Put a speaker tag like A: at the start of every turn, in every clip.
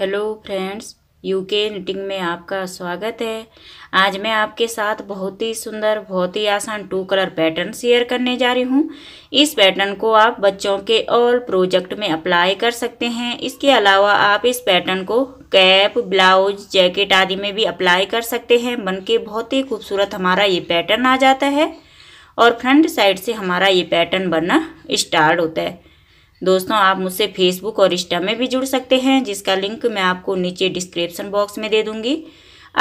A: hello friends UK knitting में आपका स्वागत है आज मैं आपके साथ बहुत ही सुंदर बहुत ही आसान टू कलर पैटर्न शेयर करने जा रही हूँ इस पैटर्न को आप बच्चों के ऑल प्रोजेक्ट में अप्लाई कर सकते हैं इसके अलावा आप इस पैटर्न को कैप ब्लाउज जैकेट आदि में भी अप्लाई कर सकते हैं बन के बहुत ही खूबसूरत हमारा ये पैटर्न आ जाता है और फ्रंट साइड से हमारा ये पैटर्न बनना स्टार्ट होता है दोस्तों आप मुझसे फेसबुक और इंस्टा में भी जुड़ सकते हैं जिसका लिंक मैं आपको नीचे डिस्क्रिप्शन बॉक्स में दे दूँगी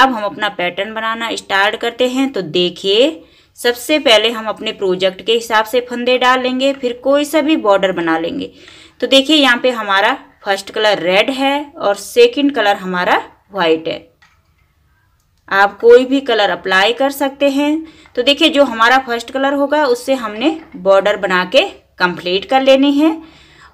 A: अब हम अपना पैटर्न बनाना स्टार्ट करते हैं तो देखिए सबसे पहले हम अपने प्रोजेक्ट के हिसाब से फंदे डाल लेंगे फिर कोई सा भी बॉर्डर बना लेंगे तो देखिए यहाँ पे हमारा फर्स्ट कलर रेड है और सेकंड कलर हमारा वाइट है आप कोई भी कलर अप्लाई कर सकते हैं तो देखिए जो हमारा फर्स्ट कलर होगा उससे हमने बॉर्डर बना के कंप्लीट कर लेनी है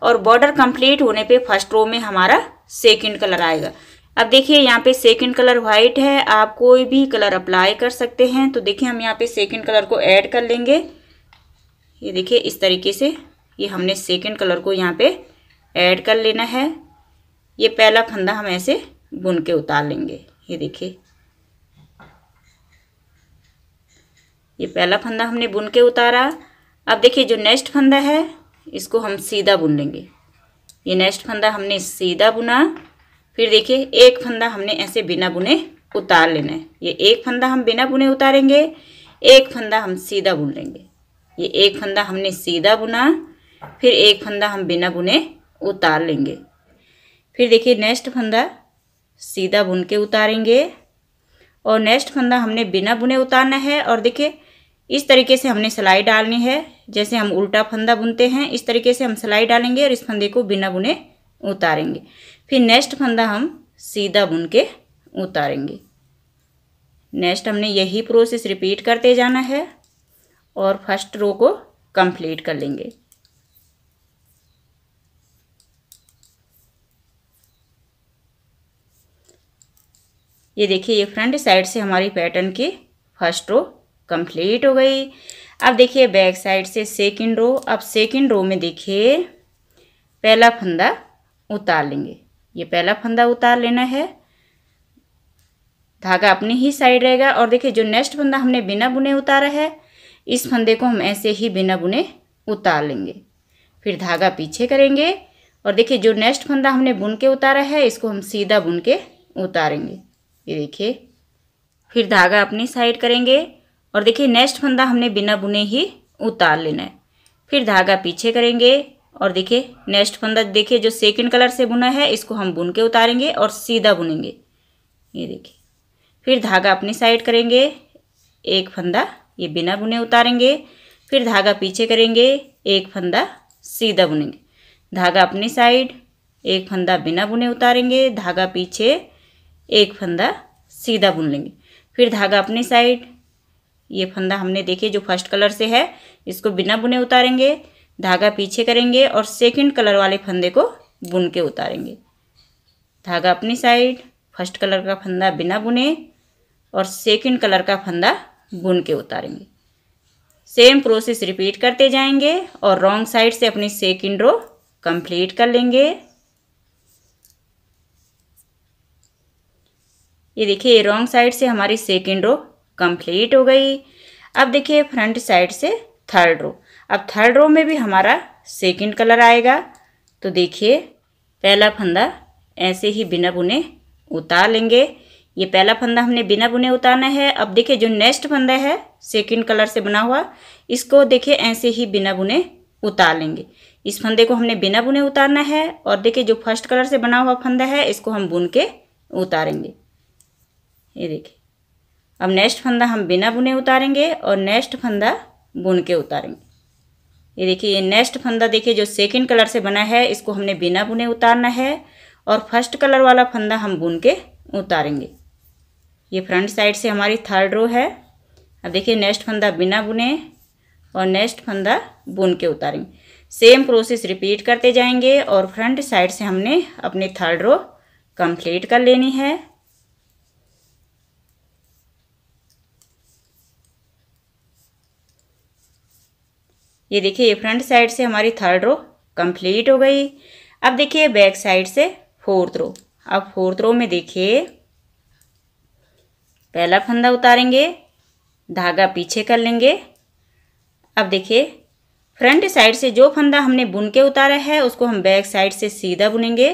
A: और बॉर्डर कंप्लीट होने पे फर्स्ट रो में हमारा सेकंड कलर आएगा अब देखिए यहाँ पे सेकंड कलर व्हाइट है आप कोई भी कलर अप्लाई कर सकते हैं तो देखिए हम यहाँ पे सेकंड कलर को ऐड कर लेंगे ये देखिए इस तरीके से ये हमने सेकंड कलर को यहाँ पे ऐड कर लेना है ये पहला फंदा हम ऐसे बुन के उतार लेंगे ये देखिए ये पहला फंदा हमने बुन के उतारा अब देखिए जो नेक्स्ट फंदा है इसको हम सीधा बुन लेंगे ये नेक्स्ट फंदा हमने सीधा बुना फिर देखिए एक फंदा हमने ऐसे बिना बुने उतार लेना है ये एक फंदा हम बिना बुने उतारेंगे एक फंदा हम सीधा बुन लेंगे ये एक फंदा हमने सीधा बुना फिर एक फंदा हम बिना बुने उतार लेंगे फिर देखिए नेक्स्ट फंदा सीधा बुन के उतारेंगे और नेक्स्ट फंदा हमने बिना बुने उतारना है और देखिए इस तरीके से हमने सिलाई डालनी है जैसे हम उल्टा फंदा बुनते हैं इस तरीके से हम सिलाई डालेंगे और इस फंदे को बिना बुने उतारेंगे फिर नेक्स्ट फंदा हम सीधा बुन के उतारेंगे नेक्स्ट हमने यही प्रोसेस रिपीट करते जाना है और फर्स्ट रो को कंप्लीट कर लेंगे ये देखिए ये फ्रंट साइड से हमारी पैटर्न की फर्स्ट रो कंप्लीट हो गई अब देखिए बैक साइड से सेकंड रो अब सेकंड रो में देखिए पहला फंदा उतार लेंगे ये पहला फंदा उतार लेना है धागा अपनी ही साइड रहेगा और देखिए जो नेक्स्ट फंदा हमने बिना बुने उतारा है इस फंदे को हम ऐसे ही बिना बुने उतार लेंगे फिर धागा पीछे करेंगे और देखिए जो नेक्स्ट फंदा हमने बुन के उतारा है इसको हम सीधा बुन के उतारेंगे ये देखिए फिर धागा अपनी साइड करेंगे और देखिए नेक्स्ट फंदा हमने बिना बुने ही उतार लेना है फिर धागा पीछे करेंगे और देखिए नेक्स्ट फंदा देखिए जो सेकंड कलर से बुना है इसको हम बुन के उतारेंगे और सीधा बुनेंगे ये देखिए फिर धागा अपनी साइड करेंगे एक फंदा ये बिना बुने उतारेंगे फिर धागा पीछे करेंगे एक फंदा सीधा बुनेंगे धागा अपनी साइड एक फंदा बिना बुने उतारेंगे धागा पीछे एक फंदा सीधा बुन लेंगे फिर धागा अपनी साइड ये फंदा हमने देखे जो फर्स्ट कलर से है इसको बिना बुने उतारेंगे धागा पीछे करेंगे और सेकंड कलर वाले फंदे को बुन के उतारेंगे धागा अपनी साइड फर्स्ट कलर का फंदा बिना बुने और सेकंड कलर का फंदा बुन के उतारेंगे सेम प्रोसेस रिपीट करते जाएंगे और रॉन्ग साइड से अपनी सेकंड रो कंप्लीट कर लेंगे ये देखिए रॉन्ग साइड से हमारी सेकंड रो कंप्लीट हो गई अब देखिए फ्रंट साइड से थर्ड रो अब थर्ड रो में भी हमारा सेकंड कलर आएगा तो देखिए पहला फंदा ऐसे ही बिना बुने उतार लेंगे ये पहला फंदा हमने बिना बुने उतारना है अब देखिए जो नेक्स्ट फंदा है सेकंड कलर से बना हुआ इसको देखिए ऐसे ही बिना बुने उतार लेंगे इस फंदे को हमने बिना बुने उतारना है और देखिए जो फर्स्ट कलर से बना हुआ फंदा है इसको हम बुन के उतारेंगे ये देखिए अब नेक्स्ट फंदा हम बिना बुने उतारेंगे और नेक्स्ट फंदा बुन के उतारेंगे ये देखिए ये नेक्स्ट फंदा देखिए जो सेकंड कलर से बना है इसको हमने बिना बुने उतारना है और फर्स्ट कलर वाला फंदा हम बुन के उतारेंगे ये फ्रंट साइड से हमारी थर्ड रो है अब देखिए नेक्स्ट फंदा बिना बुने और नेक्स्ट फंदा बुन के उतारेंगे सेम प्रोसेस रिपीट करते जाएंगे और फ्रंट साइड से हमने अपनी थर्ड रो कंप्लीट कर लेनी है ये देखिए ये फ्रंट साइड से हमारी थर्ड रो कंप्लीट हो गई अब देखिए बैक साइड से फोर्थ रो अब फोर्थ रो में देखिए पहला फंदा उतारेंगे धागा पीछे कर लेंगे अब देखिए फ्रंट साइड से जो फंदा हमने बुन के उतारा है उसको हम बैक साइड से सीधा बुनेंगे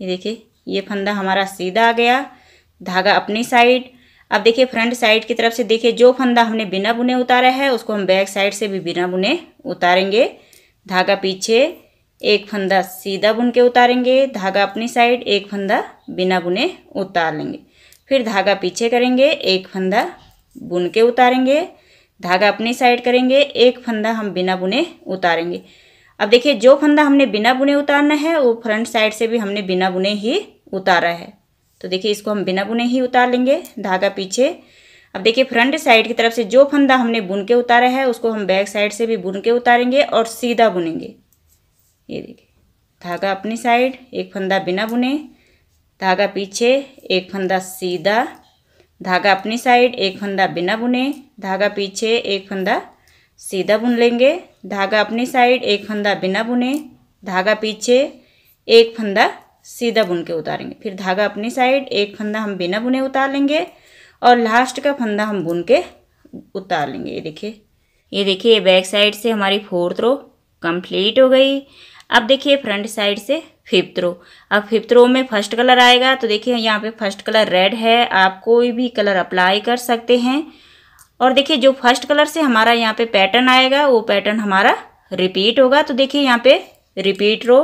A: ये देखिए ये फंदा हमारा सीधा आ गया धागा अपनी साइड अब देखिए फ्रंट साइड की तरफ से देखिए जो फंदा हमने बिना बुने उतारा है उसको हम बैक साइड से भी बिना बुने उतारेंगे धागा पीछे एक फंदा सीधा बुन के उतारेंगे धागा अपनी साइड एक फंदा बिना बुने उतार लेंगे फिर धागा पीछे करेंगे एक फंदा बुन के उतारेंगे धागा अपनी साइड करेंगे एक फंदा हम बिना बुने उतारेंगे अब देखिए जो फंदा हमने बिना बुने उतारना है वो फ्रंट साइड से भी हमने बिना बुने ही उतारा है तो देखिए इसको हम बिना बुने ही उतार लेंगे धागा पीछे अब देखिए फ्रंट साइड की तरफ से जो फंदा हमने बुन के उतारा है उसको हम बैक साइड से भी बुन के उतारेंगे और सीधा बुनेंगे ये देखिए धागा अपनी साइड एक फंदा बिना बुने धागा पीछे एक फंदा सीधा धागा अपनी साइड एक फंदा बिना बुने धागा पीछे एक फंदा सीधा बुन लेंगे धागा अपनी साइड एक फंदा बिना बुने धागा पीछे एक फंदा सीधा बुन के उतारेंगे फिर धागा अपनी साइड एक फंदा हम बिना बुने उतार लेंगे और लास्ट का फंदा हम बुन के उतार लेंगे ये देखिए ये देखिए ये बैक साइड से हमारी फोर्थ रो कंप्लीट हो गई अब देखिए फ्रंट साइड से फिफ्थ रो अब फिफ्थ रो में फर्स्ट कलर आएगा तो देखिए यहाँ पे फर्स्ट कलर रेड है आप कोई भी कलर अप्लाई कर सकते हैं और देखिए जो फर्स्ट कलर से हमारा यहाँ पे पैटर्न आएगा वो पैटर्न हमारा रिपीट होगा तो देखिए यहाँ पे रिपीट रो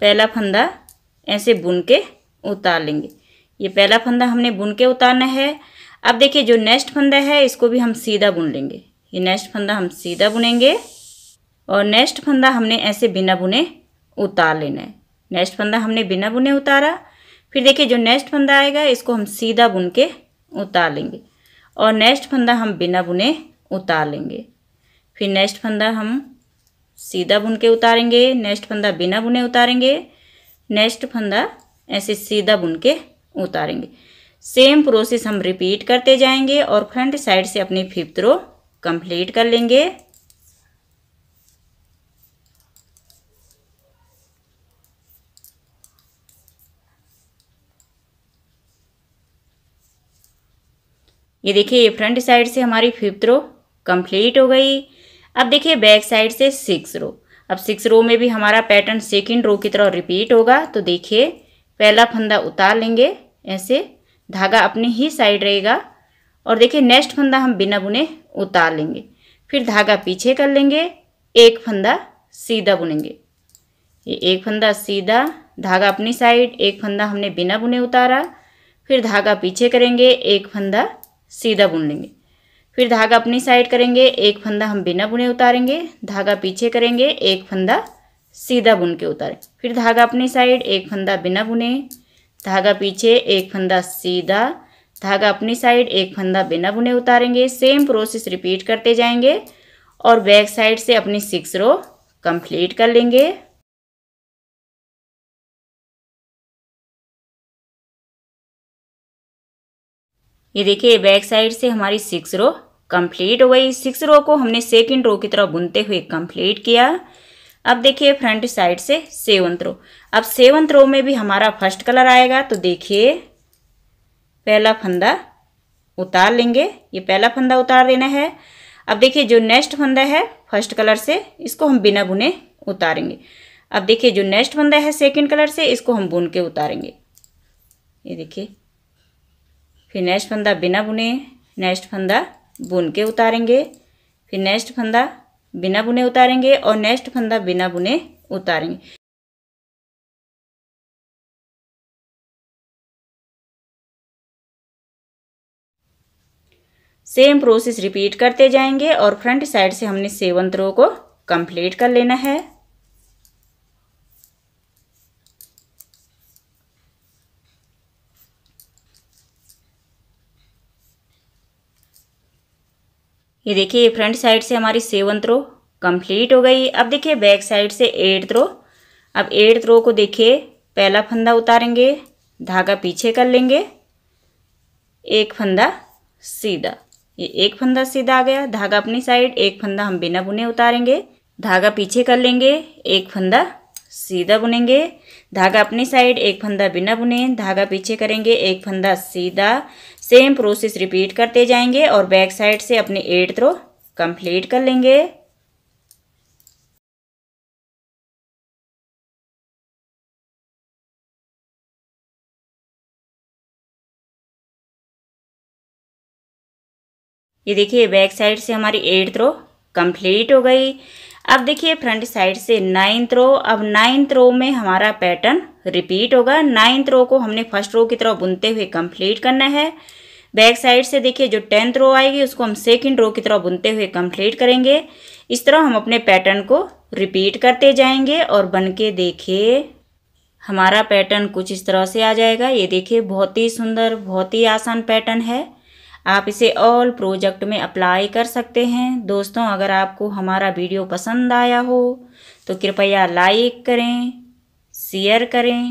A: पहला फंदा ऐसे बुन के उतार लेंगे ये पहला फंदा हमने बुन के उतारना है अब देखिए जो नेक्स्ट फंदा है इसको भी हम सीधा बुन लेंगे ये नेक्स्ट फंदा हम सीधा बुनेंगे और नेक्स्ट फंदा हमने ऐसे बिना बुने उतार लेना है नेक्स्ट फंदा हमने बिना बुने उतारा फिर देखिए जो नेक्स्ट फंदा आएगा इसको हम सीधा बुन के उतार लेंगे और नेक्स्ट फंदा हम बिना बुने उतार लेंगे फिर नेक्स्ट फंदा हम सीधा बुन के उतारेंगे नेक्स्ट फंदा बिना बुने उतारेंगे नेक्स्ट फंदा ऐसे सीधा बुन के उतारेंगे सेम प्रोसेस हम रिपीट करते जाएंगे और फ्रंट साइड से अपनी फिफ्थ रो कंप्लीट कर लेंगे ये देखिए ये फ्रंट साइड से हमारी फिफ्थ रो कंप्लीट हो गई अब देखिए बैक साइड से सिक्स रो अब सिक्स रो में भी हमारा पैटर्न सेकेंड रो की तरह रिपीट होगा तो देखिए पहला फंदा उतार लेंगे ऐसे धागा अपने ही साइड रहेगा और देखिए नेक्स्ट फंदा हम बिना बुने उतार लेंगे फिर धागा पीछे कर लेंगे एक फंदा सीधा बुनेंगे ये एक फंदा सीधा धागा अपनी साइड एक फंदा हमने बिना बुने उतारा फिर धागा पीछे करेंगे एक फंदा सीधा बुन लेंगे फिर धागा अपनी साइड करेंगे एक फंदा हम बिना बुने उतारेंगे धागा पीछे करेंगे एक फंदा सीधा बुन के उतारें फिर धागा अपनी साइड एक फंदा बिना बुने धागा पीछे एक फंदा सीधा धागा अपनी साइड एक फंदा बिना बुने उतारेंगे सेम प्रोसेस रिपीट करते जाएंगे और बैक साइड से अपनी सिक्स रो कंप्लीट कर लेंगे ये देखिए बैक साइड से हमारी सिक्स रो कंप्लीट हो गई सिक्स रो को हमने सेकेंड रो की तरह बुनते हुए कंप्लीट किया अब देखिए फ्रंट साइड से सेवंथ रो अब सेवंथ रो में भी हमारा फर्स्ट कलर आएगा तो देखिए पहला फंदा उतार लेंगे ये पहला फंदा उतार देना है अब देखिए जो नेक्स्ट फंदा है फर्स्ट कलर से इसको हम बिना बुने उतारेंगे अब देखिए जो नेक्स्ट फंदा है सेकंड कलर से इसको हम बुन के उतारेंगे ये देखिए फिर नेक्स्ट फंदा बिना बुने नेक्स्ट फंदा बुन के उतारेंगे फिर नेक्स्ट फंदा बिना बुने उतारेंगे और नेक्स्ट फंदा बिना बुने उतारेंगे सेम प्रोसेस रिपीट करते जाएंगे और फ्रंट साइड से हमने सेवन थ्रो को कंप्लीट कर लेना है ये देखिए फ्रंट साइड से हमारी सेवन थ्रो कंप्लीट हो गई अब देखिए बैक साइड से एट थ्रो अब एट थ्रो को देखिए पहला फंदा उतारेंगे धागा पीछे कर लेंगे एक फंदा सीधा ये एक फंदा सीधा आ गया धागा अपनी साइड एक फंदा हम बिना बुने उतारेंगे धागा पीछे कर लेंगे एक फंदा सीधा बुनेंगे धागा अपनी साइड एक फंदा बिना बुने धागा पीछे करेंगे एक फंदा सीधा सेम प्रोसेस रिपीट करते जाएंगे और बैक साइड से अपने एट थ्रो कंप्लीट कर लेंगे ये देखिए बैक साइड से हमारी एट थ्रो कंप्लीट हो गई अब देखिए फ्रंट साइड से नाइन थ्रो अब नाइन थ्रो में हमारा पैटर्न रिपीट होगा नाइन्थ रो को हमने फर्स्ट रो की तरफ बुनते हुए कंप्लीट करना है बैक साइड से देखिए जो टेंथ रो आएगी उसको हम सेकंड रो की तरह बुनते हुए कंप्लीट करेंगे इस तरह हम अपने पैटर्न को रिपीट करते जाएंगे और बन के देखिए हमारा पैटर्न कुछ इस तरह से आ जाएगा ये देखिए बहुत ही सुंदर बहुत ही आसान पैटर्न है आप इसे ऑल प्रोजेक्ट में अप्लाई कर सकते हैं दोस्तों अगर आपको हमारा वीडियो पसंद आया हो तो कृपया लाइक करें शेयर करें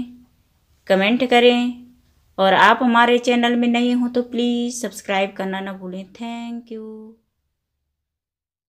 A: कमेंट करें और आप हमारे चैनल में नहीं हो तो प्लीज़ सब्सक्राइब करना ना भूलें थैंक यू